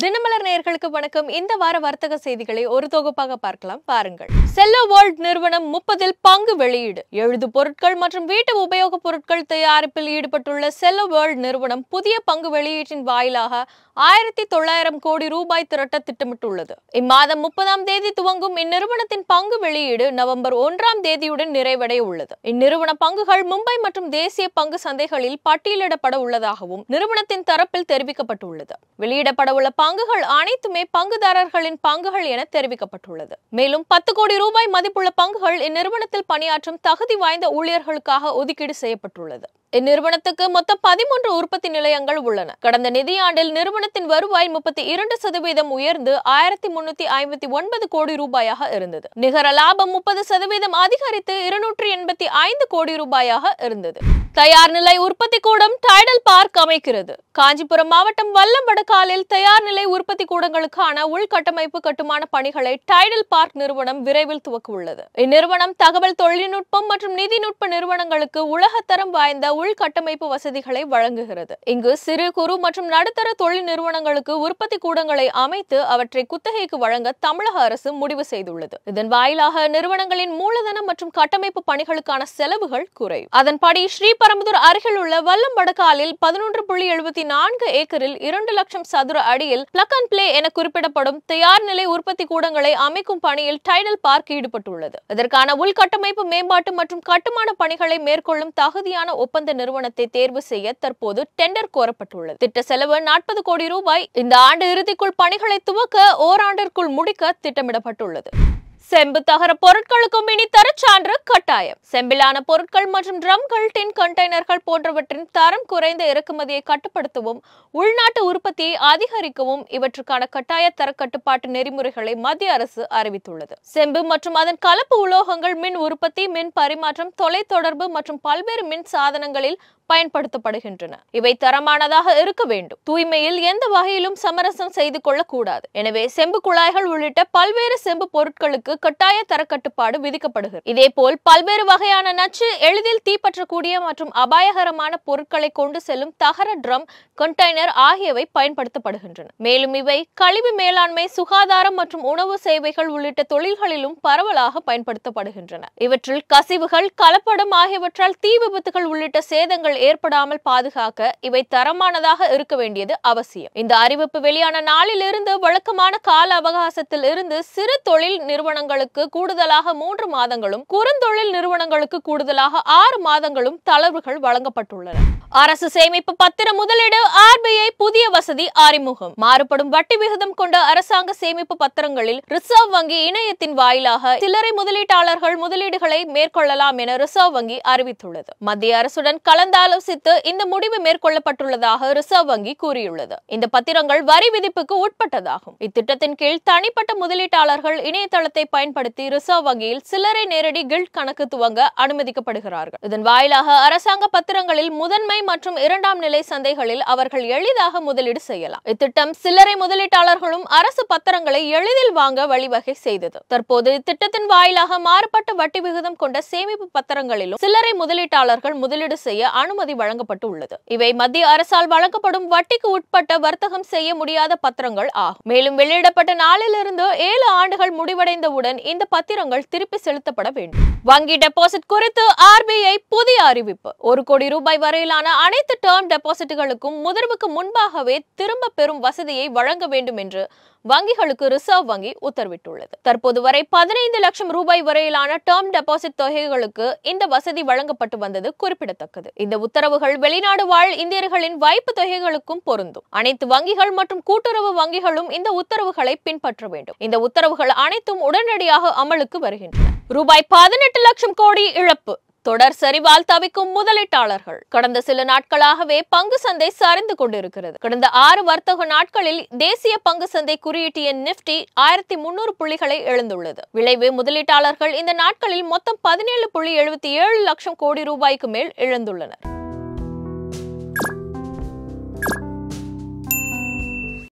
தினமலர் நேர்களுக்கு வணக்கம் இந்த வார வர்த்தக செய்திகளை ஒரு தொகுப்பாக பார்க்கலாம் பாருங்கள் செல்லோ வேர்ல்ட் நிறுவனம் முப்பதில் பங்கு வெளியீடு எழுது பொருட்கள் மற்றும் வீட்டு உபயோகப் பொருட்கள் தயாரிப்பில் ஈடுபட்டுள்ள செல்லோ வேர்ல்ட் நிறுவனம் புதிய பங்கு வெளியீட்டின் வாயிலாக ஆயிரத்தி தொள்ளாயிரம் கோடி ரூபாய் திரட்ட திட்டமிட்டுள்ளது இம்மாதம் முப்பதாம் தேதி துவங்கும் இந்நிறுவனத்தின் பங்கு வெளியீடு நவம்பர் ஒன்றாம் தேதியுடன் நிறைவடைய உள்ளது இந்நிறுவன பங்குகள் மும்பை மற்றும் தேசிய பங்கு சந்தைகளில் பட்டியலிடப்பட உள்ளதாகவும் நிறுவனத்தின் தரப்பில் தெரிவிக்கப்பட்டுள்ளது வெளியிடப்பட உள்ள பங்குகள் அனைத்துமே பங்குதாரர்களின் பங்குகள் என தெரிவிக்கப்பட்டுள்ளது மேலும் பத்து கோடி ரூபாய் மதிப்புள்ள பங்குகள் இந்நிறுவனத்தில் பணியாற்றும் தகுதி வாய்ந்த ஊழியர்களுக்காக ஒதுக்கீடு செய்யப்பட்டுள்ளது இந்நிறுவனத்துக்கு மொத்தம் பதிமூன்று உற்பத்தி நிலையங்கள் உள்ளன கடந்த நிதியாண்டில் நிறுவனத்தின் வருவாய் முப்பத்தி இரண்டு சதவீதம் உயர்ந்து ஆயிரத்தி முன்னூத்தி ஐம்பத்தி ஒன்பது கோடி ரூபாயாக இருந்தது நிகர லாபம் முப்பது சதவீதம் அதிகரித்து இருநூற்றி எண்பத்தி ஐந்து கோடி ரூபாயாக இருந்தது தயார் நிலை உற்பத்தி கூடம் டைடல் பார்க் அமைக்கிறது காஞ்சிபுரம் மாவட்டம் வல்லம் வடக்காலில் தயார் நிலை உற்பத்தி கூடங்களுக்கான உள்கட்டமைப்பு கட்டுமான பணிகளை டைடல் பார்க் நிறுவனம் விரைவில் துவக்க உள்ளது இந்நிறுவனம் தகவல் தொழில்நுட்பம் மற்றும் நிதிநுட்ப நிறுவனங்களுக்கு உலகத்தரம் வாய்ந்த உள்கட்டமைப்பு வசதிகளை வழங்குகிறது இங்கு சிறு குறு மற்றும் நடுத்தர தொழில் நிறுவனங்களுக்கு உற்பத்தி கூடங்களை அமைத்து அவற்றை குத்தகைக்கு வழங்க தமிழக அரசு முடிவு செய்துள்ளது இதன் வாயிலாக நிறுவனங்களின் மூலதனம் மற்றும் கட்டமைப்பு பணிகளுக்கான செலவுகள் குறையும் அதன்படி ஸ்ரீ ஸ்ரீபெரும்புதூர் அருகில் உள்ள வல்லம்படக்காலில் பதினொன்று புள்ளி எழுபத்தி நான்கு ஏக்கரில் இரண்டு லட்சம் சதுர அடியில் பிளக் அண்ட் பிளே என குறிப்பிடப்படும் தயார் நிலை உற்பத்தி கூடங்களை அமைக்கும் பணியில் டைடல் பார்க் ஈடுபட்டுள்ளது இதற்கான உள்கட்டமைப்பு மேம்பாட்டு மற்றும் கட்டுமான பணிகளை மேற்கொள்ளும் தகுதியான ஒப்பந்த நிறுவனத்தை தேர்வு செய்ய தற்போது டெண்டர் கோரப்பட்டுள்ளது திட்ட செலவு நாற்பது கோடி ரூபாய் இந்த ஆண்டு இறுதிக்குள் பணிகளை துவக்க ஓராண்டிற்குள் முடிக்க திட்டமிடப்பட்டுள்ளது செம்பு தகர பொருட்களுக்கும் இனி தரச்சான்று கட்டாயம் செம்பிலான பொருட்கள் மற்றும் ட்ரம்கள் டின் கண்டெய்னர்கள் போன்றவற்றின் தரம் குறைந்த இறக்குமதியை கட்டுப்படுத்தவும் உள்நாட்டு உற்பத்தியை அதிகரிக்கவும் இவற்றுக்கான கட்டாய தர கட்டுப்பாட்டு நெறிமுறைகளை மத்திய அரசு அறிவித்துள்ளது செம்பு மற்றும் அதன் கலப்பு உலோகங்கள் மின் உற்பத்தி மின் பரிமாற்றம் தொலைத்தொடர்பு மற்றும் பல்வேறு மின் சாதனங்களில் பயன்படுத்தப்படுகின்றன இவை தரமானதாக இருக்க வேண்டும் தூய்மையில் எந்த வகையிலும் சமரசம் செய்து கொள்ளக்கூடாது எனவே செம்பு குழாய்கள் உள்ளிட்ட பல்வேறு செம்பு பொருட்களுக்கு கட்டாய தரக்கட்டுப்பாடு விதிக்கப்படுகிறது இதே போல் பல்வேறு வகையான நச்சு எளிதில் தீப்பற்றக்கூடிய மற்றும் அபாயகரமான பொருட்களை கொண்டு செல்லும் தகர ட்ரம் கண்டெய்னர் ஆகியவை பயன்படுத்தப்படுகின்றன மேலும் இவை கழிவு மேலாண்மை சுகாதாரம் மற்றும் உணவு சேவைகள் உள்ளிட்ட தொழில்களிலும் பரவலாக பயன்படுத்தப்படுகின்றன இவற்றில் கசிவுகள் கலப்படம் ஆகியவற்றால் தீ விபத்துகள் உள்ளிட்ட சேதங்கள் ஏற்படாமல் பாதுகாக்க இவை தரமானதாக இருக்க வேண்டியது அவசியம் இந்த அறிவிப்பு வெளியான நாளில் இருந்து வழக்கமான கால அவகாசத்தில் இருந்து சிறு தொழில் நிறுவனங்களுக்கு கூடுதலாக மூன்று மாதங்களும் குறுந்தொழில் நிறுவனங்களுக்கு கூடுதலாக ஆறு மாதங்களும் தளர்வுகள் வழங்கப்பட்டுள்ளன அரசு சேமிப்பு பத்திர முதலீடு ஆர்பிஐ வசதி அறிமுகம் மாறுபடும் வட்டி விகிதம் கொண்ட அரசாங்க சேமிப்பு பத்திரங்களில் ரிசர்வ் வங்கி இணையத்தின் வாயிலாக சில்லறை முதலீட்டாளர்கள் முதலீடுகளை மேற்கொள்ளலாம் என ரிசர்வ் வங்கி அறிவித்துள்ளது மத்திய அரசுடன் கலந்தாலோசித்து இந்த முடிவு மேற்கொள்ளப்பட்டுள்ளதாக ரிசர்வ் வங்கி கூறியுள்ளது இந்த பத்திரங்கள் வரி விதிப்புக்கு உட்பட்டதாகும் இத்திட்டத்தின் கீழ் தனிப்பட்ட முதலீட்டாளர்கள் இணையதளத்தை பயன்படுத்தி ரிசர்வ் வங்கியில் சில்லறை நேரடி கில்ட் கணக்கு துவங்க அனுமதிக்கப்படுகிறார்கள் இதன் வாயிலாக அரசாங்க பத்திரங்களில் முதன்மை மற்றும் இரண்டாம் நிலை சந்தைகளில் அவர்கள் எளிதாக முதலீடு முதலீடு செய்யலாம் இத்திட்டம் சில்லறை முதலீட்டாளர்களும் அரசு பத்திரங்களை எளிதில் வாங்க வழிவகை செய்தது தற்போது இத்திட்டத்தின் வாயிலாக மாறுபட்ட வட்டி விகிதம் கொண்ட சேமிப்பு பத்திரங்களிலும் சில்லறை முதலீட்டாளர்கள் முதலீடு செய்ய அனுமதி வழங்கப்பட்டு உள்ளது இவை மத்திய அரசால் வழங்கப்படும் வட்டிக்கு உட்பட்ட வர்த்தகம் செய்ய முடியாத பத்திரங்கள் ஆகும் மேலும் வெளியிடப்பட்ட நாளிலிருந்து ஏழு ஆண்டுகள் முடிவடைந்தவுடன் இந்த பத்திரங்கள் திருப்பி செலுத்தப்பட வேண்டும் வங்கி டெபாசிட் குறித்து ஆர்பிஐ புதிய அறிவிப்பு ஒரு கோடி ரூபாய் வரையிலான அனைத்து டேர்ம் டெபாசிட்டுகளுக்கும் முதிர்வுக்கு முன்பாகவே திரும்ப பெறும் வசதியை வழங்க வேண்டும் என்று வங்கிகளுக்கு ரிசர்வ் வங்கி உத்தரவிட்டுள்ளது தற்போது வரை பதினைந்து லட்சம் ரூபாய் வரையிலான டேர்ம் டெபாசிட் தொகைகளுக்கு இந்த வசதி வழங்கப்பட்டு வந்தது குறிப்பிடத்தக்கது இந்த உத்தரவுகள் வெளிநாடு வாழ் இந்தியர்களின் வைப்பு தொகைகளுக்கும் பொருந்தும் அனைத்து வங்கிகள் மற்றும் கூட்டுறவு வங்கிகளும் இந்த உத்தரவுகளை பின்பற்ற வேண்டும் இந்த உத்தரவுகள் அனைத்தும் உடனடியாக அமலுக்கு வருகின்றன ரூபாய் பதினெட்டு லட்சம் கோடி இழப்பு தொடர் சரிவால் தவிக்கும் முதலீட்டாளர்கள் கடந்த சில நாட்களாகவே பங்கு சந்தை சரிந்து கொண்டிருக்கிறது கடந்த ஆறு வர்த்தக நாட்களில் தேசிய பங்கு சந்தை குறியீட்டிய நிப்டி ஆயிரத்தி முன்னூறு புள்ளிகளை எழுந்துள்ளது விளைவு முதலீட்டாளர்கள் இந்த நாட்களில் மொத்தம் பதினேழு புள்ளி எழுபத்தி ஏழு லட்சம் கோடி ரூபாய்க்கு மேல் இழந்துள்ளனர்